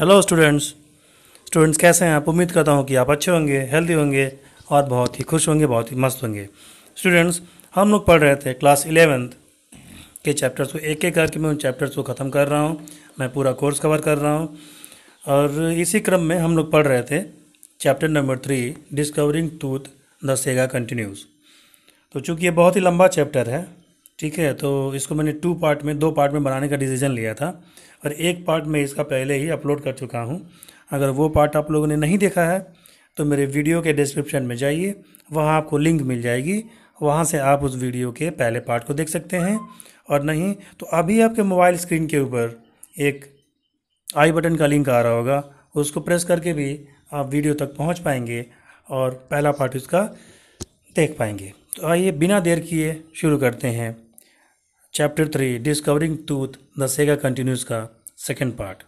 Hello students students कैसे हैं आप उम्मीद करता हूँ कि आप अच्छे होंगे हेल्दी होंगे और बहुत ही खुश होंगे बहुत ही मस्त होंगे स्टूडेंट्स हम लोग पढ़ रहे थे क्लास इलेवेंथ के चैप्टर्स को एक एक करके मैं उन चैप्टर्स को ख़त्म कर रहा हूँ मैं पूरा कोर्स कवर कर रहा हूँ और इसी क्रम में हम लोग पढ़ रहे थे chapter number three discovering Tut the saga continues तो चूँकि ये बहुत ही लंबा चैप्टर है ठीक है तो इसको मैंने टू पार्ट में दो पार्ट में बनाने का डिसीजन लिया था और एक पार्ट मैं इसका पहले ही अपलोड कर चुका हूँ अगर वो पार्ट आप लोगों ने नहीं देखा है तो मेरे वीडियो के डिस्क्रिप्शन में जाइए वहाँ आपको लिंक मिल जाएगी वहाँ से आप उस वीडियो के पहले पार्ट को देख सकते हैं और नहीं तो अभी आपके मोबाइल स्क्रीन के ऊपर एक आई बटन का लिंक आ रहा होगा उसको प्रेस करके भी आप वीडियो तक पहुँच पाएंगे और पहला पार्ट उसका देख पाएंगे तो आइए बिना देर किए शुरू करते हैं chapter three discovering Tut the saga continues का सेकेंड पार्ट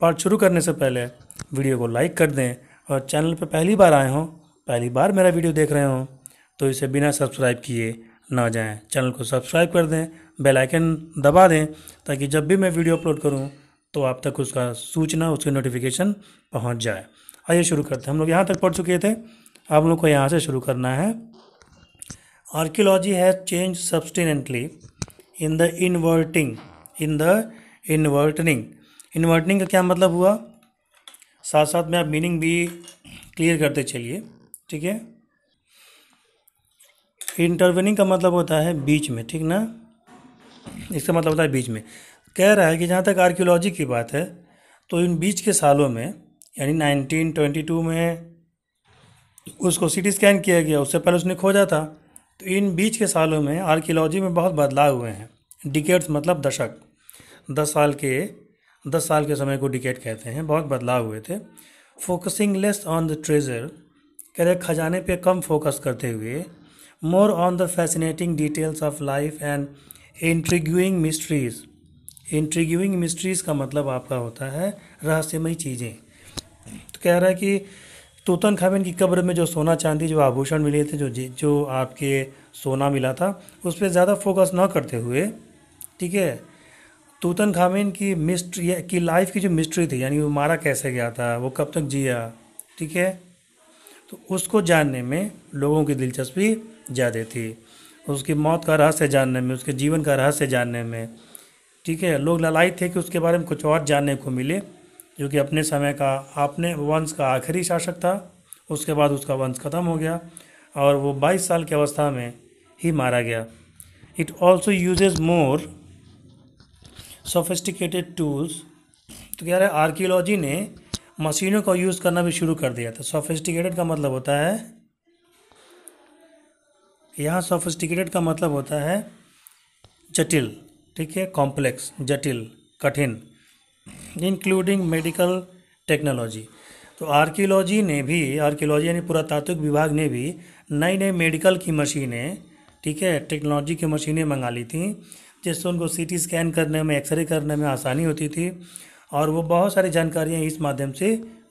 पार्ट शुरू करने से पहले वीडियो को लाइक कर दें और चैनल पर पहली बार आए हों पहली बार मेरा वीडियो देख रहे हों तो इसे बिना सब्सक्राइब किए ना जाएं चैनल को सब्सक्राइब कर दें बेल आइकन दबा दें ताकि जब भी मैं वीडियो अपलोड करूं तो आप तक उसका सूचना उसकी नोटिफिकेशन पहुंच जाए आइए शुरू करते हैं हम लोग यहाँ तक पढ़ चुके थे आप लोग को यहाँ से शुरू करना है archaeology has change substantially in the intervening in the intervening intervening का क्या मतलब हुआ साथ साथ में आप मीनिंग भी क्लियर करते चलिए ठीक है इंटरवेनिंग का मतलब होता है बीच में ठीक ना इसका मतलब होता है बीच में कह रहा है कि जहाँ तक आर्कियोलॉजी की बात है तो इन बीच के सालों में यानी 1922 में उसको सिटी स्कैन किया गया उससे पहले उसने खोजा था तो इन बीच के सालों में आर्कियोलॉजी में बहुत बदलाव हुए हैं डिकेट्स मतलब दशक दस साल के दस साल के समय को डिकेट कहते हैं बहुत बदलाव हुए थे focusing less on the treasure कह रहे खजाने पे कम फोकस करते हुए more on the fascinating details of life and intriguing mysteries intriguing mysteries का मतलब आपका होता है रहस्यमय चीज़ें तो कह रहा है कि तूतन खामिन की कब्र में जो सोना चांदी जो आभूषण मिले थे जो जो आपके सोना मिला था उस पर ज़्यादा फोकस ना करते हुए ठीक है तूतन खामिन की मिस्ट्री की लाइफ की जो मिस्ट्री थी यानी वो मारा कैसे गया था वो कब तक जिया ठीक है तो उसको जानने में लोगों की दिलचस्पी ज़्यादा थी उसकी मौत का रहस्य जानने में उसके जीवन का रहस्य जानने में ठीक है लोग ललाई थे कि उसके बारे में कुछ और जानने को मिले जो कि अपने समय का आपने वंश का आखिरी शासक था उसके बाद उसका वंश खत्म हो गया और वो 22 साल की अवस्था में ही मारा गया it also uses more sophisticated tools तो कह रहे आर्कियोलॉजी ने मशीनों का यूज़ करना भी शुरू कर दिया था सोफिस्टिकेटेड का मतलब होता है यहाँ सोफिस्टिकेटेड का मतलब होता है जटिल ठीक है कॉम्प्लेक्स जटिल कठिन इंक्लूडिंग मेडिकल टेक्नोलॉजी तो आर्कियोलॉजी ने भी आर्कियोलॉजी यानी पुरातात्विक विभाग ने भी नई नई मेडिकल की मशीनें ठीक है टेक्नोलॉजी की मशीनें मंगा ली थी जिससे उनको सी टी स्कैन करने में एक्सरे करने में आसानी होती थी और वो बहुत सारी जानकारियाँ इस माध्यम से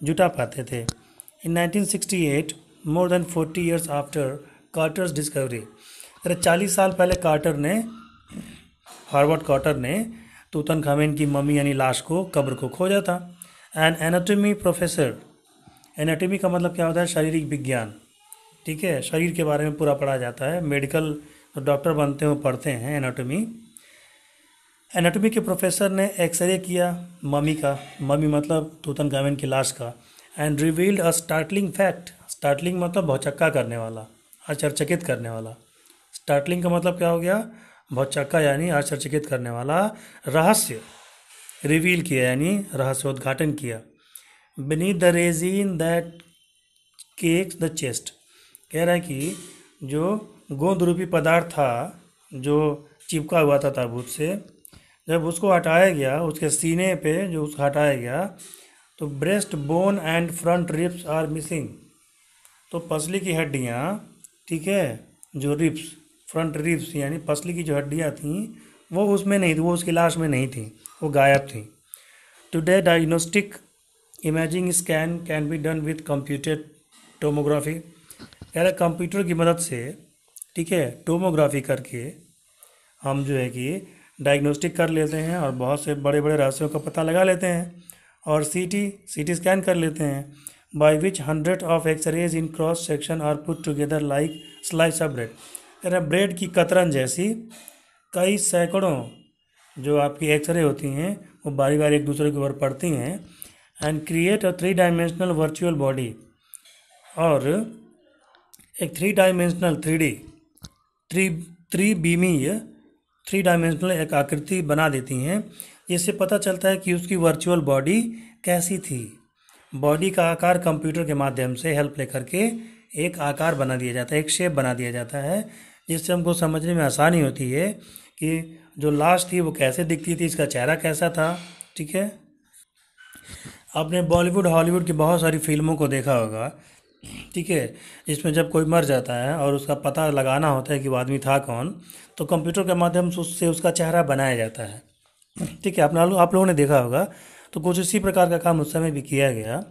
जुटा पाते थे in 1968 more than 40 years after Carter's discovery अरे चालीस साल पहले कार्टर ने हार्वर्ड कार्टर ने तूतन खामेन की मम्मी यानी लाश को कब्र को खोजा था एंड एनाटोमी प्रोफेसर एनाटोमी का मतलब क्या होता है शारीरिक विज्ञान ठीक है शरीर के बारे में पूरा पढ़ा जाता है मेडिकल तो डॉक्टर बनते हैं पढ़ते हैं एनाटोमी एनाटमी के प्रोफेसर ने एक्सरे किया मम्मी का मम्मी मतलब तूतन गामेन की लाश का and revealed a startling fact startling मतलब भौचक्का करने वाला अचरचकित करने वाला स्टार्टलिंग का मतलब क्या हो गया भौचक्का यानी आश्चर्यचकित करने वाला रहस्य रिवील किया यानी रहस्य उद्घाटन किया बनी the resin that cakes the chest कह रहा है कि जो गोंद रूपी पदार्थ था जो चिपका हुआ था ताबूत से जब उसको हटाया गया उसके सीने पे जो उसको हटाया गया तो breast bone and front ribs are missing तो पसली की हड्डियाँ ठीक है जो रिप्स फ्रंट रिब्स यानी पसली की जो हड्डियाँ थीं वो उसमें नहीं थी वो उसकी लाश में नहीं थी वो गायब थी today diagnostic imaging scan can be done with computer tomography कह रहे कंप्यूटर की मदद से ठीक है टोमोग्राफी करके हम जो है कि डायग्नोस्टिक कर लेते हैं और बहुत से बड़े बड़े रहस्यों का पता लगा लेते हैं और सीटी सीटी स्कैन कर लेते हैं by which hundred of X-rays in cross section are put together like slice of bread यानी ब्रेड की कतरन जैसी कई सैकड़ों जो आपकी एक्सरे होती हैं वो बारी बारी एक दूसरे के ऊपर पड़ती हैं and create a three dimensional virtual body और एक three dimensional three D three three बीमीय थ्री डायमेंशनल एक आकृति बना देती हैं इससे पता चलता है कि उसकी वर्चुअल बॉडी कैसी थी बॉडी का आकार कंप्यूटर के माध्यम से हेल्प लेकर के एक आकार बना दिया जाता है एक शेप बना दिया जाता है जिससे हमको समझने में आसानी होती है कि जो लाश थी वो कैसे दिखती थी इसका चेहरा कैसा था ठीक है आपने बॉलीवुड हॉलीवुड की बहुत सारी फिल्मों को देखा होगा ठीक है इसमें जब कोई मर जाता है और उसका पता लगाना होता है कि वो आदमी था कौन तो कंप्यूटर के माध्यम से उससे उसका चेहरा बनाया जाता है ठीक है अपना आप लोगों ने देखा होगा तो कुछ इसी प्रकार का काम उस समय भी किया गया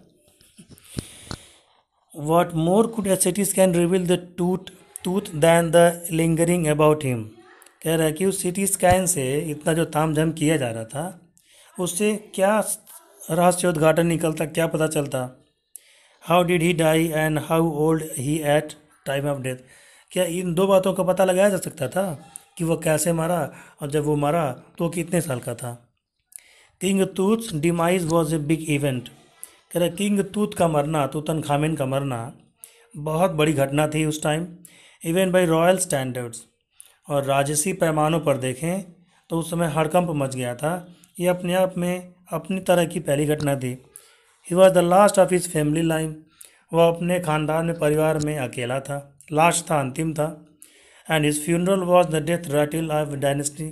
what more could CTs can reveal the Tut Tut than the lingering about him कह रहा है कि उस सिटी स्कैन से इतना जो ताम झाम किया जा रहा था उससे क्या रहस्य उद्घाटन निकलता क्या पता चलता how did he die and how old he at time of death क्या इन दो बातों का पता लगाया जा सकता था कि वह कैसे मारा और जब वो मारा तो कितने साल का था king Tut demise was a big event कह रहे किंग तूथ का मरना तूतन खामिन का मरना बहुत बड़ी घटना थी उस time even by royal standards और राजसी पैमानों पर देखें तो उस समय हड़कंप मच गया था ये अपने आप में अपनी तरह की पहली घटना थी he was the last of his family line वह अपने खानदान में परिवार में अकेला था लास्ट था अंतिम था and his funeral was the death rattle of dynasty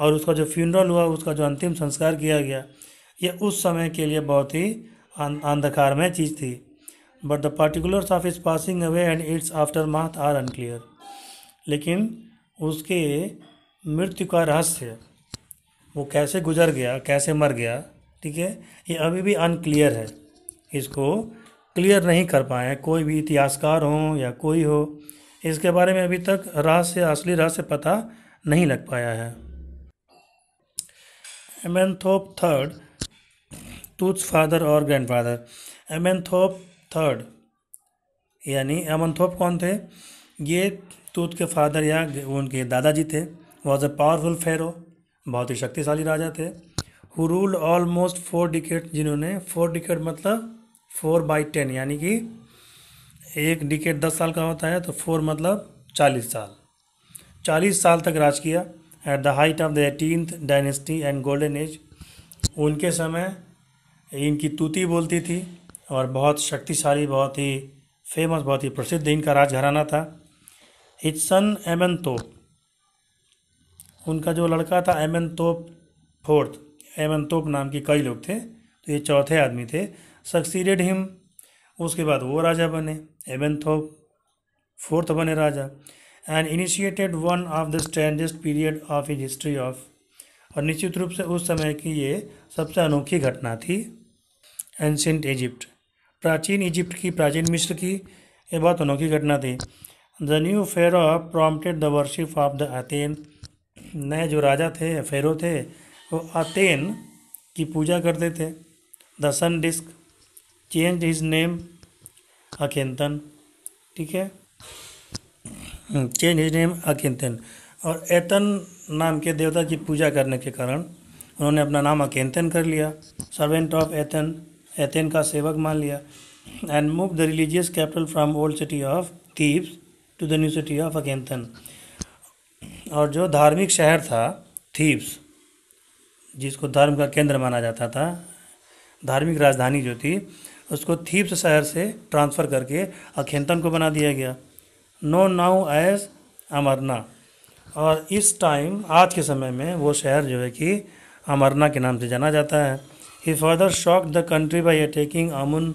और उसका जो फ्यूनरल हुआ उसका जो अंतिम संस्कार किया गया ये उस समय के लिए बहुत ही अंधकारमय चीज़ थी but the particulars of his passing away and its aftermath are unclear लेकिन उसके मृत्यु का रहस्य वो कैसे गुजर गया कैसे मर गया ठीक है ये अभी भी अनक्लियर है इसको क्लियर नहीं कर पाए हैं कोई भी इतिहासकार हो या कोई हो इसके बारे में अभी तक रहस्य असली रहस्य पता नहीं लग पाया है एमेंथोप थर्ड टूथ फादर और ग्रैंडफादर एमेंथोप थर्ड यानी अमनथोप कौन थे ये तूत के फादर या उनके दादाजी थे वॉज अ पावरफुल फेरो बहुत ही शक्तिशाली राजा थे who rule almost four decade जिन्होंने फोर डिकेट मतलब फोर बाई टेन यानी कि एक डिकेट दस साल का होता है तो फोर मतलब चालीस साल चालीस साल तक राज किया at the height of the eighteen dynasty and golden age उनके समय इनकी तूती बोलती थी और बहुत शक्तिशाली बहुत ही फेमस बहुत ही प्रसिद्ध इनका राजघराना था हिटसन एमन तोप उनका जो लड़का था एमन तोप फोर्थ एमन तोप नाम के कई लोग थे तो ये चौथे आदमी थे सक्सीडेड हिम उसके बाद वो राजा बने एमन तोप फोर्थ बने राजा and initiated one of the strangest period of in history of और निश्चित रूप से उस समय की ये सबसे अनोखी घटना थी एंशेंट इजिप्ट प्राचीन इजिप्ट की प्राचीन मिस्र की ये बहुत अनोखी घटना थी the new pharaoh prompted the worship of the Aten नए जो राजा थे फेरो थे वो अतेन की पूजा करते थे the sun disc change his name Akhenaten ठीक है चेंज हिज नेम अकेंतन और एतन नाम के देवता की पूजा करने के कारण उन्होंने अपना नाम अकेंतन कर लिया सर्वेंट ऑफ एतन एथेन का सेवक मान लिया and move the religious capital from old city of Thebes to the new city of Akhenaten और जो धार्मिक शहर था थीप्स जिसको धर्म का केंद्र माना जाता था धार्मिक राजधानी जो थी उसको थीप्स शहर से ट्रांसफ़र करके अखेंतन को बना दिया गया नो नाउ एज अमरना और इस टाइम आज के समय में वो शहर जो है कि अमरना के नाम से जाना जाता है he further shock the country by attacking Amun.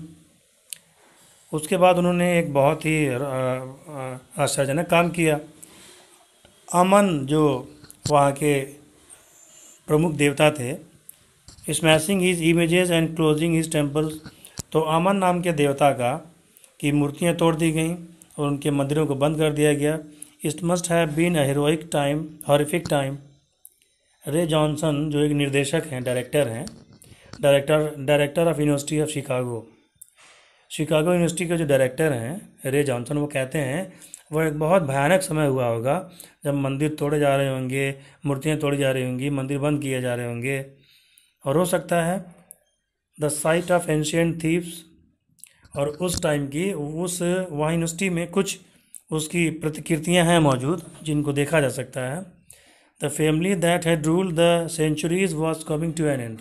उसके बाद उन्होंने एक बहुत ही आश्चर्यजनक काम किया अमन जो वहाँ के प्रमुख देवता थे smashing his images and closing his temples तो अमन नाम के देवता का की मूर्तियाँ तोड़ दी गईं और उनके मंदिरों को बंद कर दिया गया it must have been a heroic time horrific time Ray Johnson जो एक निर्देशक हैं डायरेक्टर हैं director director of university of Chicago Chicago university के जो डायरेक्टर हैं रे जॉनसन वो कहते हैं वह एक बहुत भयानक समय हुआ होगा जब मंदिर तोड़े जा रहे होंगे मूर्तियाँ तोड़ी जा रही होंगी मंदिर बंद किए जा रहे होंगे और हो सकता है the site of ancient Thebes और उस टाइम की उस वहाँ यूनिवर्सिटी में कुछ उसकी प्रतिकृतियाँ हैं मौजूद जिनको देखा जा सकता है the family that had rule the centuries was coming to an end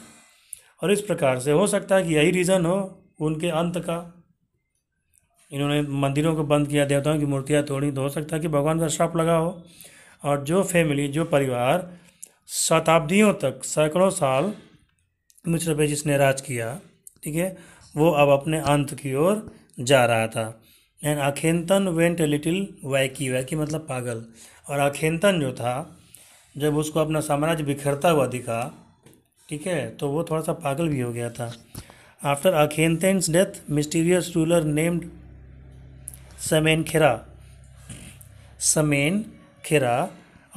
और इस प्रकार से हो सकता है कि यही रीज़न हो उनके अंत का इन्होंने मंदिरों को बंद किया देवताओं की मूर्तियाँ तोड़ी तो हो सकता है कि भगवान का श्राप लगा हो और जो फैमिली जो परिवार शताब्दियों तक सैकड़ों साल मिश्र पे जिसने राज किया ठीक है वो अब अपने अंत की ओर जा रहा था and Akhenaten went little wacky wacky मतलब पागल और अखेंतन जो था जब उसको अपना साम्राज्य बिखरता हुआ दिखा ठीक है तो वो थोड़ा सा पागल भी हो गया था after Akhenaten's death mysterious ruler named Smenkhkare Smenkhkare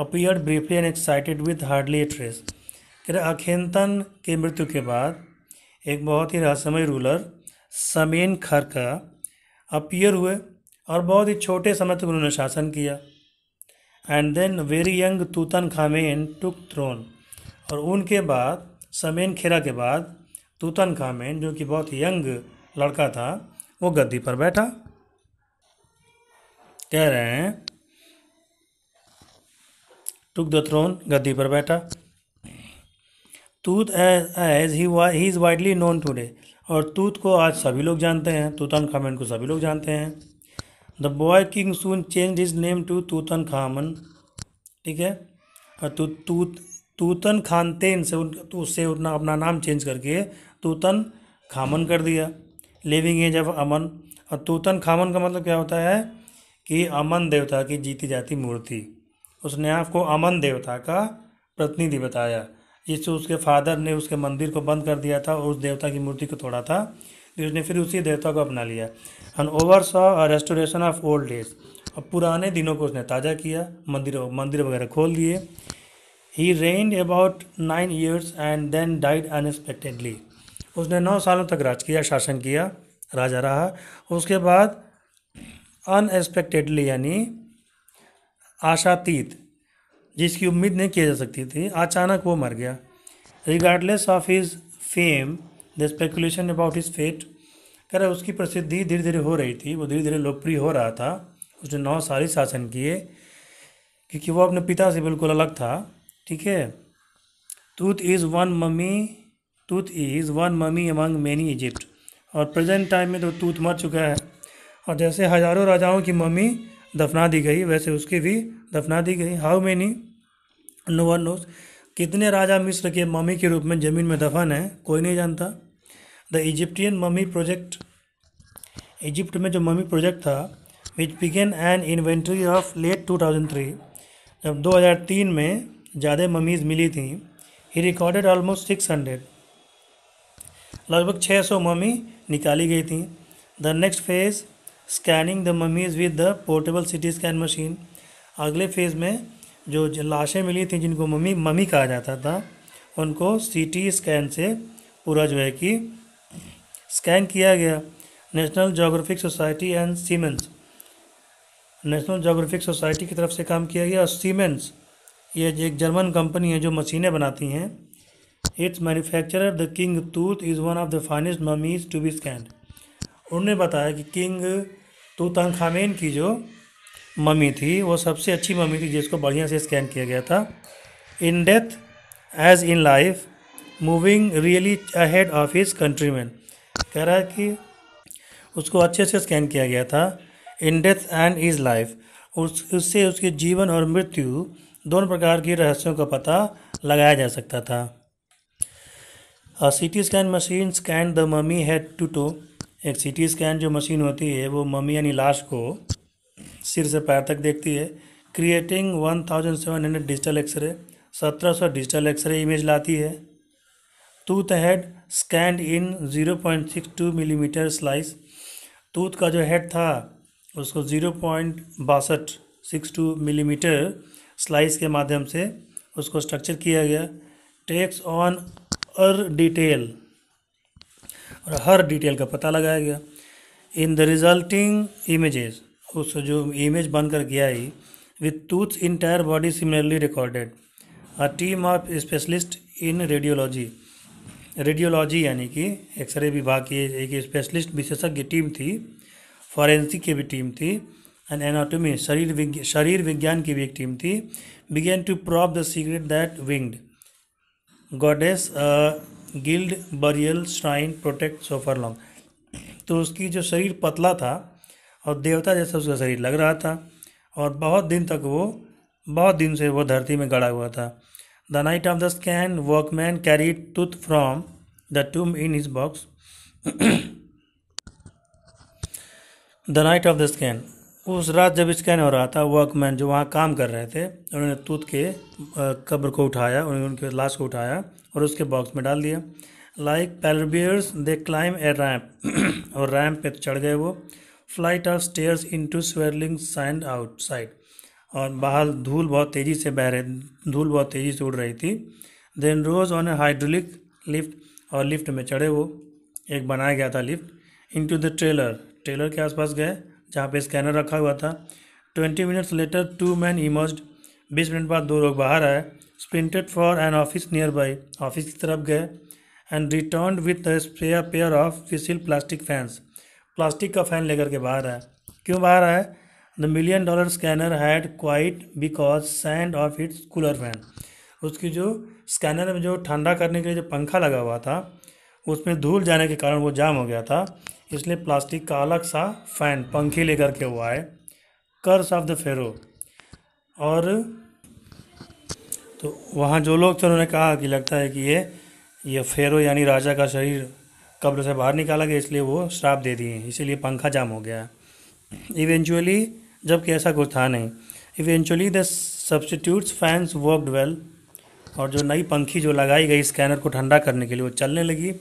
appear briefly and excited with hardly a trace Akhenaten के मृत्यु के बाद एक बहुत ही रहस्यमय रूलर समेन खर का अपियर हुए और बहुत ही छोटे समय तक उन्होंने शासन किया and then very young Tutankhamun took throne और उनके बाद समेन खेरा के बाद तूतन खामेन जो कि बहुत यंग लड़का था वो गद्दी पर बैठा कह रहे हैं टुक द थ्रोन गद्दी पर बैठा Tut as he he is widely known today और तूत को आज सभी लोग जानते हैं तूतन खामेन को सभी लोग जानते हैं the boy king soon change his name to Tutankhamun ठीक है और तूत तूतन खानतेन से तो उससे उतना अपना नाम चेंज करके तूतन खामन कर दिया लिविंग एज ऑफ अमन और तूतन खामन का मतलब क्या होता है कि अमन देवता की जीती जाती मूर्ति उसने आपको अमन देवता का प्रतिनिधि बताया जिससे उसके फादर ने उसके मंदिर को बंद कर दिया था और उस देवता की मूर्ति को तोड़ा था तो उसने फिर उसी देवता को अपना लिया and oversaw restoration of old age और पुराने दिनों को उसने ताज़ा किया मंदिर मंदिर वगैरह खोल दिए he reigned about nine years and then died unexpectedly उसने नौ सालों तक राज किया शासन किया राजा रहा उसके बाद अनएक्सपेक्टेडली यानी आशातीत जिसकी उम्मीद नहीं की जा सकती थी अचानक वो मर गया regardless of his fame the speculation about his fate कह रहे उसकी प्रसिद्धि धीरे धीरे हो रही थी वो धीरे धीरे लोकप्रिय हो रहा था उसने नौ साल ही शासन किए क्योंकि वो अपने पिता से बिल्कुल अलग था ठीक है Tut is one mummy Tut is one mummy among many Egypt और प्रेजेंट टाइम में तो टूथ मर चुका है और जैसे हज़ारों राजाओं की मम्मी दफना दी गई वैसे उसकी भी दफना दी गई how many no one knows कितने राजा मिस्र के मम्मी के रूप में ज़मीन में दफन है कोई नहीं जानता the Egyptian mummy project Egypt में जो मम्मी प्रोजेक्ट था which began an inventory of late two thousand three जब दो हजार तीन में ज़्यादा ममीज़ मिली थी he recorded almost six hundred लगभग छः सौ ममी निकाली गई थी the next phase scanning the mummies with the portable CT scan machine अगले फेज़ में जो लाशें मिली थी जिनको मम्मी मम्मी कहा जाता था उनको सीटी स्कैन से पूरा जो है कि स्कैन किया गया National Geographic Society and Siemens National Geographic Society की तरफ से काम किया गया और सीमेंस ये एक जर्मन कंपनी है जो मशीनें बनाती हैं its manufacturer the king Tut is one of the finest mummies to be scanned उन्होंने बताया कि किंग खामेन की जो ममी थी वो सबसे अच्छी ममी थी जिसको बढ़िया से स्कैन किया गया था in death as in life moving really ahead of his countryman कह रहा है कि उसको अच्छे से स्कैन किया गया था in death and as life उस उससे उसके जीवन और मृत्यु दोनों प्रकार की रहस्यों का पता लगाया जा सकता था a C T scan machine scan the mummy had to to एक सी टी स्कैन जो मशीन होती है वो ममी यानी लाश को सिर से पैर तक देखती है creating one thousand seven hundred digital xray सत्रह सौ डिजिटल एक्सरे इमेज लाती है Tut head scan in zero point six two millimetre slice Tut का जो हेड था उसको ज़ीरो पॉइंट बासठ सिक्स टू मिलीमीटर स्लाइस के माध्यम से उसको स्ट्रक्चर किया गया टेक्स ऑन हर डिटेल और हर डिटेल का पता लगाया गया इन द रिजल्टिंग इमेजेस उस जो इमेज बनकर गया ही with Tut entire body similarly recorded a team of specialist in radiology radiology यानी कि एक्सरे विभाग की एक स्पेशलिस्ट विशेषज्ञ टीम थी फॉरेंसिक की भी टीम थी एंड एनाटोमी शरीर विज्ञान शरीर विज्ञान की भी एक टीम थी began to prop the secret that winged goddess gild burial shrine protect so far long तो उसकी जो शरीर पतला था और देवता जैसा उसका शरीर लग रहा था और बहुत दिन तक वो बहुत दिन से वो धरती में गड़ा हुआ था the night of the scan workman carry Tut from the tomb in his box the night of the scan उस रात जब स्कैन हो रहा था वर्कमैन जो वहाँ काम कर रहे थे उन्होंने तूत के कब्र को उठाया उन्होंने उनके लाश को उठाया और उसके बॉक्स में डाल दिया like pallbearers they climb a ramp और रैम्प पे तो चढ़ गए वो flight of stairs into swirling sand outside और बाहर धूल बहुत तेज़ी से बह रहे धूल बहुत तेज़ी से उड़ रही थी then rose on a hydraulic lift और लिफ्ट में चढ़े वो एक बनाया गया था lift into the trailer trailer के आसपास गए जहाँ पे स्कैनर रखा हुआ था twenty minutes later two men emerge बीस मिनट बाद दो लोग बाहर आए sprinted for an office nearby office की तरफ गए and return with pair of fissile plastic fans plastic का फ़ैन लेकर के बाहर आए क्यों बाहर आए the million dollar scanner had quit because sand of its cooler fan उसकी जो स्कैनर में जो ठंडा करने के लिए जो पंखा लगा हुआ था उसमें धूल जाने के कारण वो जाम हो गया था इसलिए प्लास्टिक का अलग सा फैन पंखी लेकर के हुआ है कर्स ऑफ द फेरो और तो वहाँ जो लोग थे उन्होंने कहा कि लगता है कि ये ये फेरो यानी राजा का शरीर कब्र से बाहर निकाला गया इसलिए वो श्राप दे दिए इसीलिए पंखा जाम हो गया इवेंचुअली जबकि ऐसा कुछ था नहीं eventually the substitutes fans worked well और जो नई पंखी जो लगाई गई स्कैनर को ठंडा करने के लिए वो चलने लगी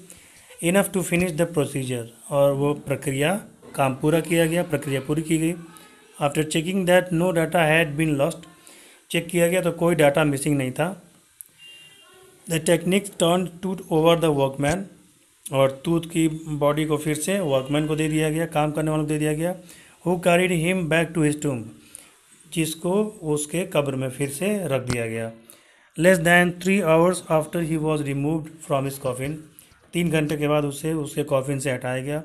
enough to finish the procedure और वो प्रक्रिया काम पूरा किया गया प्रक्रिया पूरी की गई after checking that no data had been lost check किया गया तो कोई डाटा मिसिंग नहीं था the technic turn Tut over the workman और टूथ की बॉडी को फिर से वर्कमैन को दे दिया गया काम करने वालों को दे दिया गया who carried him back to his tomb जिसको उसके कब्र में फिर से रख दिया गया less than three hours after he was removed from his coffin तीन घंटे के बाद उसे उसके कॉफिन से हटाया गया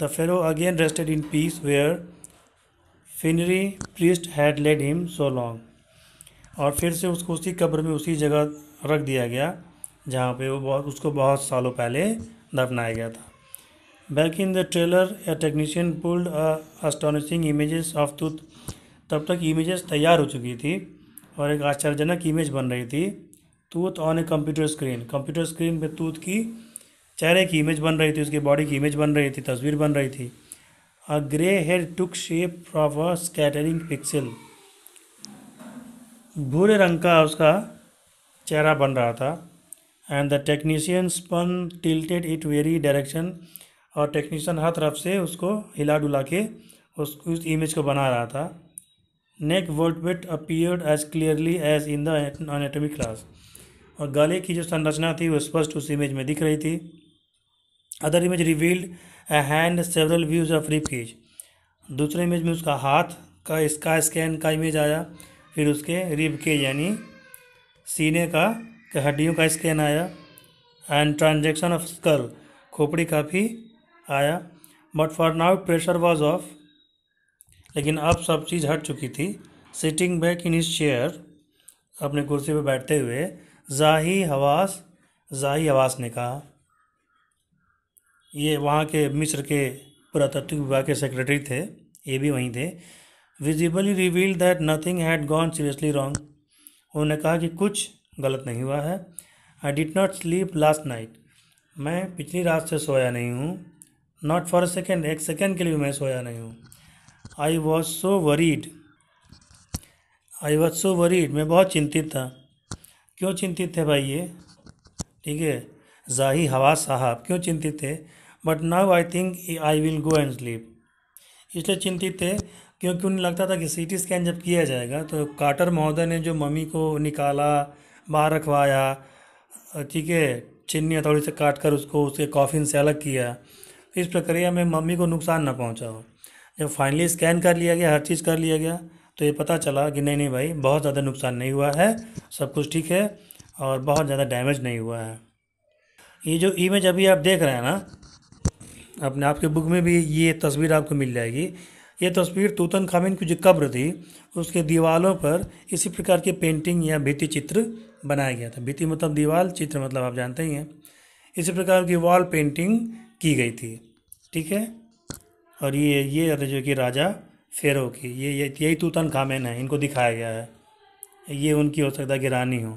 the pharaoh again rested in peace where funerary priest had laid him so long और फिर से उसको उसी कब्र में उसी जगह रख दिया गया जहाँ पे वो बहुत उसको बहुत सालों पहले दफनाया गया था back in the trailer a technician pulled astonishing images of Tut तब तक इमेजेस तैयार हो चुकी थी और एक आश्चर्यजनक इमेज बन रही थी Tut on a computer screen computer screen पे तूथ की चेहरे की इमेज बन रही थी उसकी बॉडी की इमेज बन रही थी तस्वीर बन रही थी a grey hair took shape from a scattering pixel भूरे रंग का उसका चेहरा बन रहा था and the technician spun tilted it every direction और टेक्नीशियन हर तरफ से उसको हिला डुला के उस उस इमेज को बना रहा था neck wet appeared as clearly as in the class और गले की जो संरचना थी वो स्पष्ट उस इमेज में दिख रही थी other image revealed a hand several views of cage दूसरे इमेज में उसका हाथ का इसका स्कैन का इमेज आया फिर उसके रिब के यानी सीने का हड्डियों का स्कैन आया एंड ट्रांजेक्शन ऑफ स्कल खोपड़ी का भी आया but for now pressure was off लेकिन अब सब चीज़ हट चुकी थी सिटिंग बैक इन इस चेयर अपने कुर्सी पर बैठते हुए जाही हवास जाही हवास ने कहा ये वहाँ के मिस्र के पुरातत्व विभाग के सेक्रेटरी थे ये भी वहीं थे visibly reveal that nothing had gone seriously wrong उन्होंने कहा कि कुछ गलत नहीं हुआ है I did not sleep last night मैं पिछली रात से सोया नहीं हूँ नॉट फॉर अ सेकेंड एक सेकेंड के लिए मैं सोया नहीं हूँ I was so worried I was so worried मैं बहुत चिंतित था क्यों चिंतित थे भाई ये ठीक है जाही हवा साहब क्यों चिंतित थे but now I think I will go and sleep इसलिए चिंतित थे क्योंकि उन्हें लगता था कि सी टी स्कैन जब किया जाएगा तो काटर महोदय ने जो मम्मी को निकाला बाहर रखवाया ठीक है चिन्नी हथौड़ी से काट कर उसको उसके कॉफिन से अलग किया तो इस प्रक्रिया में मम्मी को नुकसान ना पहुँचा हो जब फाइनली स्कैन कर लिया गया हर चीज़ कर लिया गया तो ये पता चला कि नहीं नहीं भाई बहुत ज़्यादा नुकसान नहीं हुआ है सब कुछ ठीक है और बहुत ज़्यादा डैमेज नहीं हुआ है ये जो इमेज अभी आप देख रहे हैं ना अपने आपके बुक में भी ये तस्वीर आपको मिल जाएगी ये तस्वीर तूतन खामिन की जो कब्र थी उसके दीवालों पर इसी प्रकार के पेंटिंग या भित्ति चित्र बनाया गया था भित्ति मतलब दीवार चित्र मतलब आप जानते ही हैं इसी प्रकार की वॉल पेंटिंग की गई थी ठीक है और ये ये जो कि राजा फेरो की ये यही तूतन खामेन है इनको दिखाया गया है ये उनकी हो सकता है कि रानी हो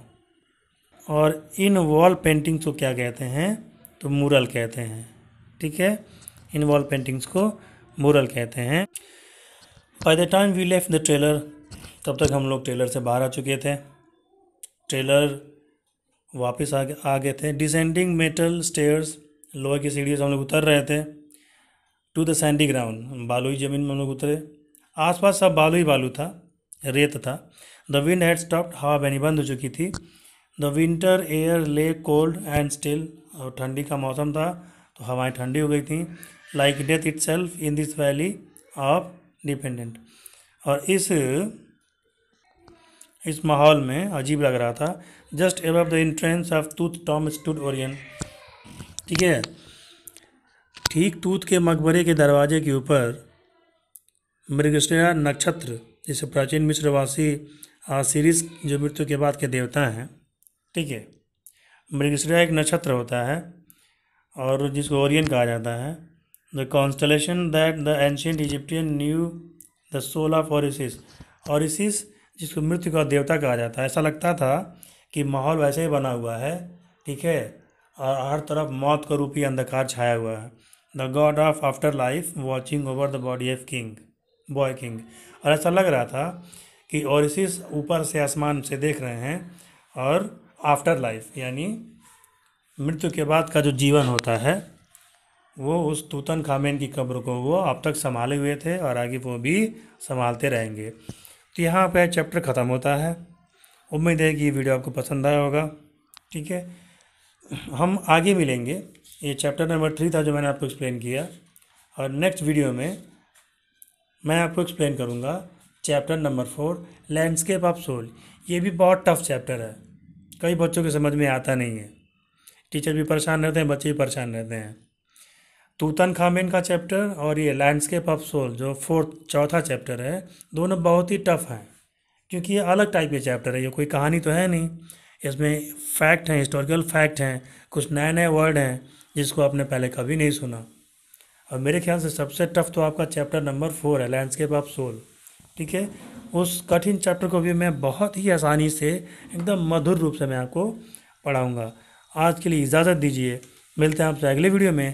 और इन वॉल पेंटिंग्स को क्या कहते हैं तो मुरल कहते हैं ठीक है इन वॉल पेंटिंग्स को मूरल कहते हैं by the time we left the trailer तब तक हम लोग ट्रेलर से बाहर आ चुके थे ट्रेलर वापस आ आ गए थे डिसेंडिंग मेटल स्टेयर्स लोहे की सीढ़ी से हम लोग उतर रहे थे टू द सैंडी ग्राउंड बालूई ज़मीन में हम लोग उतरे आसपास सब बालू ही बालू था रेत था द विंड हैड स्टॉप्ड हवा बहनी बंद हो चुकी थी the winter air lay cold and still और ठंडी का मौसम था तो हवाएं ठंडी हो गई थी like death itself in this valley of dependent और इस इस माहौल में अजीब लग रहा था just above the entrance of Tut tomb stood Orion ठीक है ठीक तूत के मकबरे के दरवाजे के ऊपर मृगश्रेया नक्षत्र जिसे प्राचीन मिश्रवासी आशीरिस जो मृत्यु के बाद के देवता हैं ठीक है मृगश्रेया एक नक्षत्र होता है और जिसको ओरियन कहा जाता है the constellation that the ancient Egyptian knew the soul of Orisis Orisis जिसको मृत्यु का देवता कहा जाता है ऐसा लगता था कि माहौल वैसे ही बना हुआ है ठीक है और हर तरफ मौत का रूपी अंधकार छाया हुआ है the god of afterlife watching over the body of king boy king और ऐसा लग रहा था कि ओरिसिस ऊपर से आसमान से देख रहे हैं और आफ्टर लाइफ यानी मृत्यु के बाद का जो जीवन होता है वो उस तूतन खामेन की कब्र को वो अब तक संभाले हुए थे और आगे वो भी संभालते रहेंगे तो यहाँ पर चैप्टर ख़त्म होता है उम्मीद है कि ये वीडियो आपको पसंद आया होगा ठीक है हम आगे मिलेंगे ये चैप्टर नंबर थ्री था जो मैंने आपको एक्सप्लेन किया और नेक्स्ट वीडियो में मैं आपको एक्सप्लेन करूँगा chapter number four landscape of soul ये भी बहुत टफ चैप्टर है कई बच्चों के समझ में आता नहीं है टीचर भी परेशान रहते हैं बच्चे भी परेशान रहते हैं तूतन खामेन का चैप्टर और ये लैंडस्केप ऑफ सोल जो फोर्थ चौथा चैप्टर है दोनों बहुत ही टफ हैं क्योंकि ये अलग टाइप के चैप्टर है ये कोई कहानी तो है नहीं इसमें फैक्ट हैं हिस्टोरिकल फैक्ट हैं कुछ नए नए वर्ड हैं जिसको आपने पहले कभी नहीं सुना और मेरे ख्याल से सबसे टफ तो आपका चैप्टर नंबर फोर है लैंडस्केप ऑफ सोल ठीक है उस कठिन चैप्टर को भी मैं बहुत ही आसानी से एकदम मधुर रूप से मैं आपको पढ़ाऊँगा आज के लिए इजाज़त दीजिए मिलते हैं आपसे अगले वीडियो में